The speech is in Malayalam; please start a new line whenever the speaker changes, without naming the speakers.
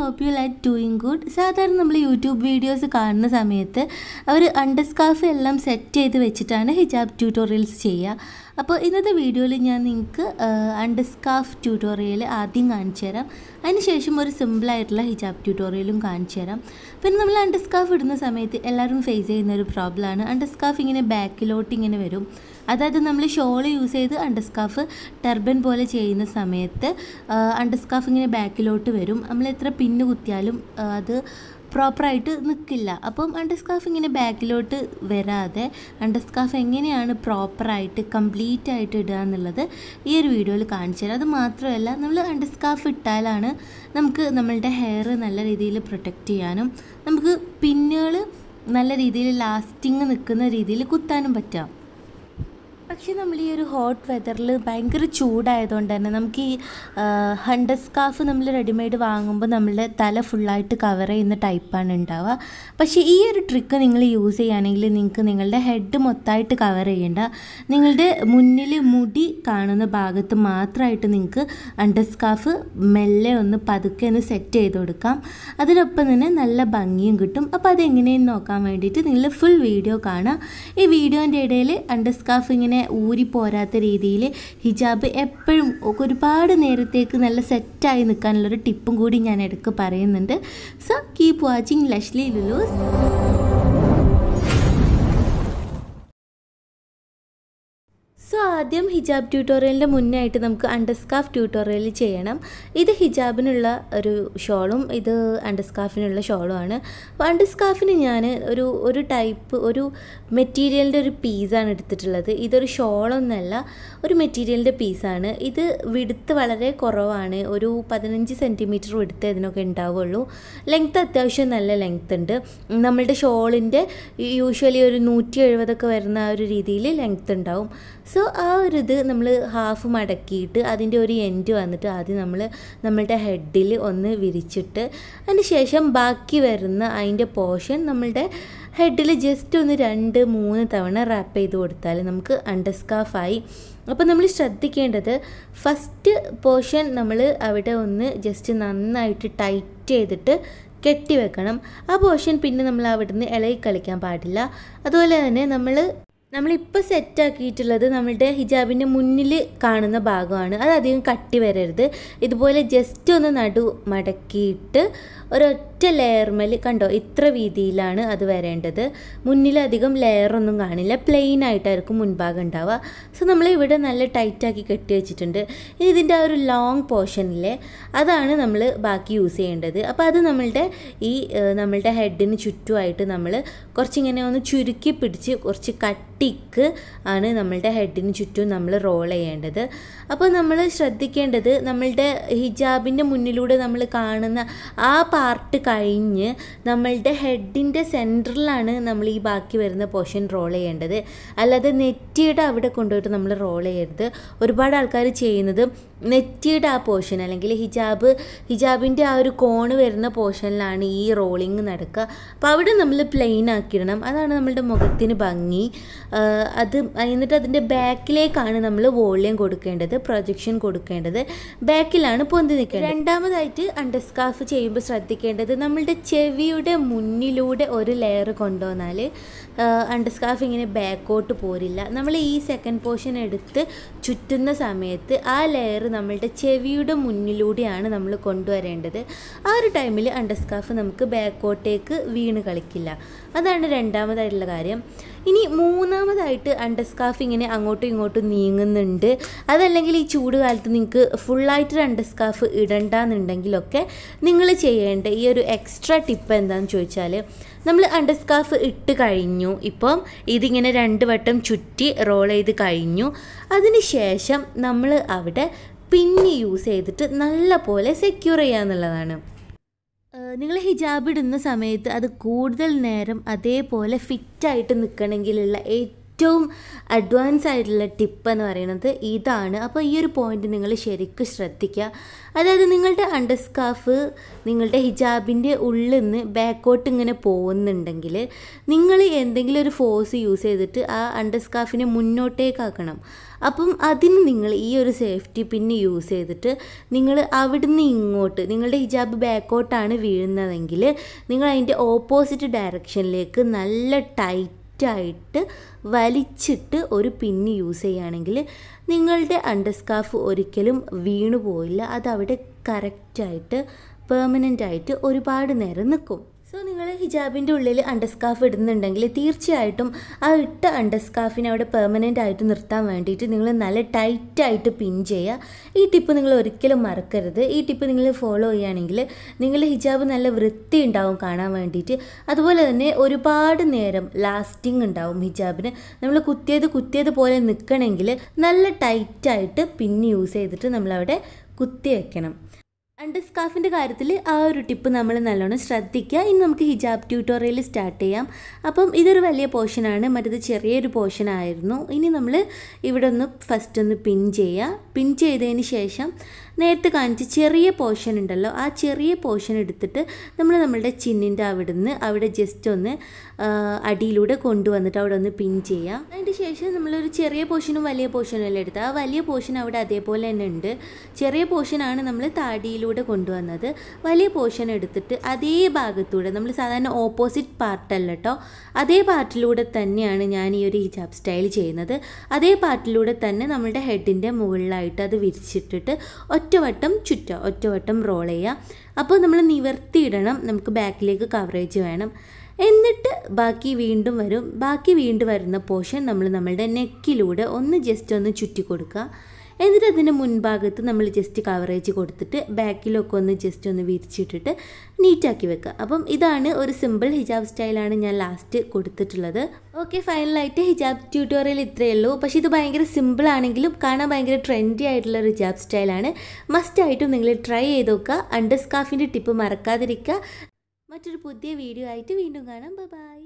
hope you like doing good സാധാരണ നമ്മൾ യൂട്യൂബ് വീഡിയോസ് കാണുന്ന സമയത്ത് അവർ അണ്ടർസ്കാഫ് എല്ലാം സെറ്റ് ചെയ്ത് വെച്ചിട്ടാണ് ഹിജാബ് ട്യൂട്ടോറിയൽസ് ചെയ്യുക അപ്പോൾ ഇന്നത്തെ വീഡിയോയിൽ ഞാൻ നിങ്ങൾക്ക് അണ്ടർസ്കാഫ് ട്യൂട്ടോറിയൽ ആദ്യം കാണിച്ചു തരാം അതിനുശേഷം ഒരു സിമ്പിളായിട്ടുള്ള ഹിജാബ് ട്യൂട്ടോറിയലും കാണിച്ചു തരാം പിന്നെ നമ്മൾ അണ്ടർസ്കാഫ് ഇടുന്ന സമയത്ത് എല്ലാവരും ഫേസ് ചെയ്യുന്ന ഒരു പ്രോബ്ലമാണ് അണ്ടർസ്കാഫ് ഇങ്ങനെ ബാക്കിലോട്ട് ഇങ്ങനെ വരും അതായത് നമ്മൾ ഷോൾ യൂസ് ചെയ്ത് അണ്ടർസ്കാഫ് ടർബൻ പോലെ ചെയ്യുന്ന സമയത്ത് അണ്ടർസ്കാഫ് ഇങ്ങനെ ബാക്കിലോട്ട് വരും നമ്മൾ എത്ര പിന്ന് കുത്തിയാലും അത് പ്രോപ്പറായിട്ട് നിൽക്കില്ല അപ്പം അണ്ടർ സ്കാഫ് ഇങ്ങനെ ബാക്കിലോട്ട് വരാതെ അണ്ടർ സ്കാഫ് എങ്ങനെയാണ് പ്രോപ്പറായിട്ട് കംപ്ലീറ്റ് ആയിട്ട് ഇടുക എന്നുള്ളത് ഈ ഒരു വീഡിയോയിൽ കാണിച്ചു തരാം അത് മാത്രമല്ല നമ്മൾ അണ്ടർ സ്കാഫ് ഇട്ടാലാണ് നമുക്ക് നമ്മളുടെ ഹെയർ നല്ല രീതിയിൽ പ്രൊട്ടക്റ്റ് ചെയ്യാനും നമുക്ക് പിന്നുകൾ നല്ല രീതിയിൽ ലാസ്റ്റിങ് നിൽക്കുന്ന രീതിയിൽ കുത്താനും പറ്റാം പക്ഷേ നമ്മൾ ഈ ഒരു ഹോട്ട് വെതറിൽ ഭയങ്കര ചൂടായതുകൊണ്ട് തന്നെ നമുക്ക് ഈ ഹണ്ടർ സ്കാർഫ് നമ്മൾ റെഡിമെയ്ഡ് വാങ്ങുമ്പോൾ നമ്മളുടെ തല ഫുള്ളായിട്ട് കവർ ചെയ്യുന്ന ടൈപ്പാണ് ഉണ്ടാവുക പക്ഷേ ഈ ഒരു ട്രിക്ക് നിങ്ങൾ യൂസ് ചെയ്യുകയാണെങ്കിൽ നിങ്ങൾക്ക് നിങ്ങളുടെ ഹെഡ് മൊത്തമായിട്ട് കവർ ചെയ്യേണ്ട നിങ്ങളുടെ മുന്നിൽ മുടി കാണുന്ന ഭാഗത്ത് മാത്രമായിട്ട് നിങ്ങൾക്ക് അണ്ടർ സ്കാർഫ് മെല്ലെ ഒന്ന് പതുക്കെ ഒന്ന് സെറ്റ് ചെയ്ത് കൊടുക്കാം അതിനൊപ്പം തന്നെ നല്ല ഭംഗിയും കിട്ടും അപ്പോൾ അതെങ്ങനെയെന്ന് നോക്കാൻ വേണ്ടിയിട്ട് നിങ്ങൾ ഫുൾ വീഡിയോ കാണാം ഈ വീഡിയോൻ്റെ ഇടയിൽ അണ്ടർ സ്കാർഫ് ഇങ്ങനെ ഊരിപ്പോരാത്ത രീതിയിൽ ഹിജാബ് എപ്പോഴും ഒരുപാട് നേരത്തേക്ക് നല്ല സെറ്റായി നിൽക്കാനുള്ളൊരു ടിപ്പും കൂടി ഞാൻ എടുക്ക് പറയുന്നുണ്ട് സോ കീപ് വാച്ചിങ് ലഷ്ലി ലുലൂസ് ആദ്യം ഹിജാബ് ട്യൂട്ടോറിയലിൻ്റെ മുന്നായിട്ട് നമുക്ക് അണ്ടർസ്കാഫ് ട്യൂട്ടോറിയൽ ചെയ്യണം ഇത് ഹിജാബിനുള്ള ഒരു ഷോളും ഇത് അണ്ടർസ്കാഫിനുള്ള ഷോളുമാണ് അപ്പോൾ അണ്ടർസ്കാഫിന് ഞാൻ ഒരു ഒരു ടൈപ്പ് ഒരു മെറ്റീരിയലിൻ്റെ ഒരു പീസാണ് എടുത്തിട്ടുള്ളത് ഇതൊരു ഷോളൊന്നല്ല ഒരു മെറ്റീരിയലിൻ്റെ പീസാണ് ഇത് വിടുത്ത് വളരെ കുറവാണ് ഒരു പതിനഞ്ച് സെൻറ്റിമീറ്റർ വിടുത്ത് ഇതിനൊക്കെ ഉണ്ടാവുള്ളൂ ലെങ്ത്ത് അത്യാവശ്യം നല്ല ലെങ്ത്ത് ഉണ്ട് നമ്മളുടെ ഷോളിൻ്റെ യൂഷ്വലി ഒരു നൂറ്റി എഴുപതൊക്കെ വരുന്ന ആ ഒരു രീതിയിൽ ലെങ്ത്ത് ഉണ്ടാവും സോ ഒരു ഇത് നമ്മൾ ഹാഫ് മടക്കിയിട്ട് അതിൻ്റെ ഒരു എൻഡ് വന്നിട്ട് ആദ്യം നമ്മൾ നമ്മളുടെ ഹെഡിൽ ഒന്ന് വിരിച്ചിട്ട് അതിന് ശേഷം ബാക്കി വരുന്ന അതിൻ്റെ പോർഷൻ നമ്മളുടെ ഹെഡിൽ ജസ്റ്റ് ഒന്ന് രണ്ട് മൂന്ന് തവണ റാപ്പ് ചെയ്ത് കൊടുത്താൽ നമുക്ക് അണ്ടർസ്കാഫായി അപ്പോൾ നമ്മൾ ശ്രദ്ധിക്കേണ്ടത് ഫസ്റ്റ് പോർഷൻ നമ്മൾ അവിടെ ഒന്ന് ജസ്റ്റ് നന്നായിട്ട് ടൈറ്റ് ചെയ്തിട്ട് കെട്ടി വെക്കണം ആ പോർഷൻ പിന്നെ നമ്മൾ അവിടുന്ന് ഇളകി കളിക്കാൻ പാടില്ല അതുപോലെ തന്നെ നമ്മൾ നമ്മളിപ്പോൾ സെറ്റാക്കിയിട്ടുള്ളത് നമ്മളുടെ ഹിജാബിൻ്റെ മുന്നിൽ കാണുന്ന ഭാഗമാണ് അത് അധികം കട്ടി വരരുത് ഇതുപോലെ ജസ്റ്റ് ഒന്ന് നടു മടക്കിയിട്ട് ഒരു ഒറ്റ ലെയർമേൽ കണ്ടോ ഇത്ര വീതിയിലാണ് അത് വരേണ്ടത് മുന്നിലധികം ലെയറൊന്നും കാണില്ല പ്ലെയിൻ ആയിട്ടായിരിക്കും മുൻഭാഗം ഉണ്ടാവുക സോ നമ്മൾ ഇവിടെ നല്ല ടൈറ്റാക്കി കെട്ടി വെച്ചിട്ടുണ്ട് ഇനി ഇതിൻ്റെ ആ ഒരു ലോങ് പോർഷനിലെ അതാണ് നമ്മൾ ബാക്കി യൂസ് ചെയ്യേണ്ടത് അപ്പോൾ അത് നമ്മളുടെ ഈ നമ്മളുടെ ഹെഡിന് ചുറ്റുമായിട്ട് നമ്മൾ കുറച്ചിങ്ങനെ ഒന്ന് ചുരുക്കി പിടിച്ച് കുറച്ച് കട്ടിക്ക് ആണ് നമ്മളുടെ ഹെഡിന് ചുറ്റും നമ്മൾ റോൾ ചെയ്യേണ്ടത് അപ്പോൾ നമ്മൾ ശ്രദ്ധിക്കേണ്ടത് നമ്മളുടെ ഹിജാബിൻ്റെ മുന്നിലൂടെ നമ്മൾ കാണുന്ന ആ പാർട്ട് കഴിഞ്ഞ് നമ്മളുടെ ഹെഡിൻ്റെ സെൻറ്ററിലാണ് നമ്മൾ ഈ ബാക്കി വരുന്ന പോർഷൻ റോൾ ചെയ്യേണ്ടത് അല്ലാതെ നെറ്റിയുടെ അവിടെ കൊണ്ടുപോയിട്ട് നമ്മൾ റോൾ ചെയ്യരുത് ഒരുപാട് ആൾക്കാർ ചെയ്യുന്നത് നെറ്റിയുടെ ആ പോർഷൻ അല്ലെങ്കിൽ ഹിജാബ് ഹിജാബിൻ്റെ ആ ഒരു കോണ് വരുന്ന പോർഷനിലാണ് ഈ റോളിങ് നടക്കുക അപ്പോൾ അവിടെ നമ്മൾ പ്ലെയിൻ ആക്കിയിടണം അതാണ് നമ്മളുടെ മുഖത്തിന് ഭംഗി അത് എന്നിട്ട് അതിൻ്റെ ബാക്കിലേക്കാണ് നമ്മൾ വോളിയം കൊടുക്കേണ്ടത് പ്രൊജക്ഷൻ കൊടുക്കേണ്ടത് ബാക്കിലാണ് പൊന്തി നിൽക്കേണ്ടത് രണ്ടാമതായിട്ട് അണ്ടർസ്കാഫ് ചെയ്യുമ്പോൾ ശ്രദ്ധിക്കേണ്ടത് നമ്മളുടെ ചെവിയുടെ മുന്നിലൂടെ ഒരു ലെയർ കൊണ്ടുവന്നാൽ അണ്ടർ സ്കാർഫ് ഇങ്ങനെ ബാക്കോട്ട് പോരില്ല നമ്മൾ ഈ സെക്കൻഡ് പോർഷൻ എടുത്ത് ചുറ്റുന്ന സമയത്ത് ആ ലെയർ നമ്മളുടെ ചെവിയുടെ മുന്നിലൂടെയാണ് നമ്മൾ കൊണ്ടുവരേണ്ടത് ആ ഒരു ടൈമിൽ അണ്ടർ സ്കാർഫ് നമുക്ക് ബാക്കോട്ടേക്ക് വീണ് കളിക്കില്ല അതാണ് രണ്ടാമതായിട്ടുള്ള കാര്യം ഇനി മൂന്നാമതായിട്ട് അണ്ടർ സ്കാർഫ് ഇങ്ങനെ അങ്ങോട്ടും ഇങ്ങോട്ടും നീങ്ങുന്നുണ്ട് അതല്ലെങ്കിൽ ഈ ചൂട് കാലത്ത് നിങ്ങൾക്ക് ഫുള്ളായിട്ടൊരു അണ്ടർ സ്കാർഫ് ഇടണ്ടെന്നുണ്ടെങ്കിലൊക്കെ നിങ്ങൾ ചെയ്യേണ്ട ഈ ഒരു എക്സ്ട്രാ ടിപ്പ് എന്താണെന്ന് ചോദിച്ചാൽ നമ്മൾ അണ്ടർ സ്കാർഫ് ഇട്ട് കഴിഞ്ഞു ഇപ്പം ഇതിങ്ങനെ രണ്ട് വട്ടം ചുറ്റി റോൾ ചെയ്ത് കഴിഞ്ഞു അതിന് ശേഷം നമ്മൾ അവിടെ പിന്നെ യൂസ് ചെയ്തിട്ട് നല്ല പോലെ സെക്യൂർ ചെയ്യുക എന്നുള്ളതാണ് നിങ്ങൾ ഹിജാബ് ഇടുന്ന സമയത്ത് അത് കൂടുതൽ നേരം അതേപോലെ ഫിറ്റായിട്ട് നിൽക്കണമെങ്കിലുള്ള ഏറ്റവും ഏറ്റവും അഡ്വാൻസ് ആയിട്ടുള്ള ടിപ്പ് എന്ന് പറയുന്നത് ഇതാണ് അപ്പോൾ ഈ ഒരു പോയിന്റ് നിങ്ങൾ ശരിക്കും ശ്രദ്ധിക്കുക അതായത് നിങ്ങളുടെ അണ്ടർ സ്കാർഫ് നിങ്ങളുടെ ഹിജാബിൻ്റെ ഉള്ളിൽ നിന്ന് ബാക്കോട്ട് ഇങ്ങനെ പോകുന്നുണ്ടെങ്കിൽ നിങ്ങൾ എന്തെങ്കിലും ഒരു ഫോഴ്സ് യൂസ് ചെയ്തിട്ട് ആ അണ്ടർ സ്കാർഫിനെ മുന്നോട്ടേക്കാക്കണം അപ്പം അതിന് നിങ്ങൾ ഈ ഒരു സേഫ്റ്റി പിന്നെ യൂസ് ചെയ്തിട്ട് നിങ്ങൾ അവിടുന്ന് ഇങ്ങോട്ട് നിങ്ങളുടെ ഹിജാബ് ബാക്കോട്ടാണ് വീഴുന്നതെങ്കിൽ നിങ്ങൾ അതിൻ്റെ ഓപ്പോസിറ്റ് ഡയറക്ഷനിലേക്ക് നല്ല ടൈറ്റ് ടൈറ്റായിട്ട് വലിച്ചിട്ട് ഒരു പിൻ യൂസ് ചെയ്യുകയാണെങ്കിൽ നിങ്ങളുടെ അണ്ടർസ്കാർഫ് ഒരിക്കലും വീണു പോയില്ല അതവിടെ കറക്റ്റായിട്ട് പെർമനൻ്റ് ആയിട്ട് ഒരുപാട് നേരം നിൽക്കും സോ നിങ്ങൾ ഹിജാബിൻ്റെ ഉള്ളിൽ അണ്ടർസ്കാഫ് ഇടുന്നുണ്ടെങ്കിൽ തീർച്ചയായിട്ടും ആ ഇട്ട അണ്ടർസ്കാഫിനെ അവിടെ പെർമനൻ്റ് ആയിട്ട് നിർത്താൻ വേണ്ടിയിട്ട് നിങ്ങൾ നല്ല ടൈറ്റായിട്ട് പിൻ ചെയ്യുക ഈ ടിപ്പ് നിങ്ങൾ ഒരിക്കലും മറക്കരുത് ഈ ടിപ്പ് നിങ്ങൾ ഫോളോ ചെയ്യുകയാണെങ്കിൽ നിങ്ങളുടെ ഹിജാബ് നല്ല വൃത്തി ഉണ്ടാവും കാണാൻ വേണ്ടിയിട്ട് അതുപോലെ തന്നെ ഒരുപാട് നേരം ലാസ്റ്റിംഗ് ഉണ്ടാവും ഹിജാബിന് നമ്മൾ കുത്തിയത് കുത്തിയത് പോലെ നിൽക്കണമെങ്കിൽ നല്ല ടൈറ്റായിട്ട് പിൻ യൂസ് ചെയ്തിട്ട് നമ്മളവിടെ കുത്തി വയ്ക്കണം അണ്ടർ സ്കാഫിൻ്റെ കാര്യത്തിൽ ആ ഒരു ടിപ്പ് നമ്മൾ നല്ലോണം ശ്രദ്ധിക്കുക ഇനി നമുക്ക് ഹിജാബ് ട്യൂട്ടോറിയൽ സ്റ്റാർട്ട് ചെയ്യാം അപ്പം ഇതൊരു വലിയ പോർഷനാണ് മറ്റത് ചെറിയൊരു പോർഷനായിരുന്നു ഇനി നമ്മൾ ഇവിടെ ഒന്ന് ഫസ്റ്റ് ഒന്ന് പിൻ ചെയ്യുക പിൻ ചെയ്തതിന് ശേഷം നേരത്തെ കാണിച്ച് ചെറിയ പോർഷൻ ഉണ്ടല്ലോ ആ ചെറിയ പോർഷൻ എടുത്തിട്ട് നമ്മൾ നമ്മളുടെ ചിന്നിൻ്റെ അവിടെ നിന്ന് അവിടെ ജസ്റ്റ് ഒന്ന് അടിയിലൂടെ കൊണ്ടുവന്നിട്ട് അവിടെ ഒന്ന് പിൻ ചെയ്യാം അതിൻ്റെ ശേഷം നമ്മളൊരു ചെറിയ പോർഷനും വലിയ പോർഷനും എല്ലാം എടുത്ത് ആ വലിയ പോർഷൻ അവിടെ അതേപോലെ തന്നെ ഉണ്ട് ചെറിയ പോർഷനാണ് നമ്മൾ താടിയിലൂടെ കൊണ്ടുവന്നത് വലിയ പോർഷൻ എടുത്തിട്ട് അതേ ഭാഗത്തൂടെ നമ്മൾ സാധാരണ ഓപ്പോസിറ്റ് പാർട്ടല്ല കേട്ടോ അതേ പാർട്ടിലൂടെ തന്നെയാണ് ഞാൻ ഈ ഒരു ഹിജാബ് സ്റ്റൈൽ ചെയ്യുന്നത് അതേ പാർട്ടിലൂടെ തന്നെ നമ്മുടെ ഹെഡിൻ്റെ മുകളിലായിട്ട് അത് വിരിച്ചിട്ടിട്ട് ഒറ്റ ഒറ്റവട്ടം ചുറ്റുക ഒറ്റവട്ടം റോൾ ചെയ്യുക അപ്പോൾ നമ്മൾ നിവർത്തിയിടണം നമുക്ക് ബാക്കിലേക്ക് കവറേജ് വേണം എന്നിട്ട് ബാക്കി വീണ്ടും വരും ബാക്കി വീണ്ടും വരുന്ന പോർഷൻ നമ്മൾ നമ്മളുടെ നെക്കിലൂടെ ഒന്ന് ജസ്റ്റ് ഒന്ന് ചുറ്റി കൊടുക്കുക എന്നിട്ട് അതിൻ്റെ മുൻഭാഗത്ത് നമ്മൾ ജസ്റ്റ് കവറേജ് കൊടുത്തിട്ട് ബാക്കിലൊക്കെ ഒന്ന് ജസ്റ്റ് ഒന്ന് വിരിച്ചിട്ടിട്ട് നീറ്റാക്കി വെക്കുക അപ്പം ഇതാണ് ഒരു സിമ്പിൾ ഹിജാബ് സ്റ്റൈലാണ് ഞാൻ ലാസ്റ്റ് കൊടുത്തിട്ടുള്ളത് ഓക്കെ ഫൈനലായിട്ട് ഹിജാബ് ട്യൂട്ടോറിയൽ ഇത്രയേ ഉള്ളൂ പക്ഷേ ഇത് ഭയങ്കര സിമ്പിൾ ആണെങ്കിലും കാണാൻ ഭയങ്കര ട്രെൻഡി ആയിട്ടുള്ള ഒരു ഹിജാബ് സ്റ്റൈലാണ് മസ്റ്റായിട്ടും നിങ്ങൾ ട്രൈ ചെയ്ത് നോക്കുക അണ്ടർ സ്കാഫിൻ്റെ ടിപ്പ് മറക്കാതിരിക്കുക മറ്റൊരു പുതിയ വീഡിയോ ആയിട്ട് വീണ്ടും കാണാം ബൈ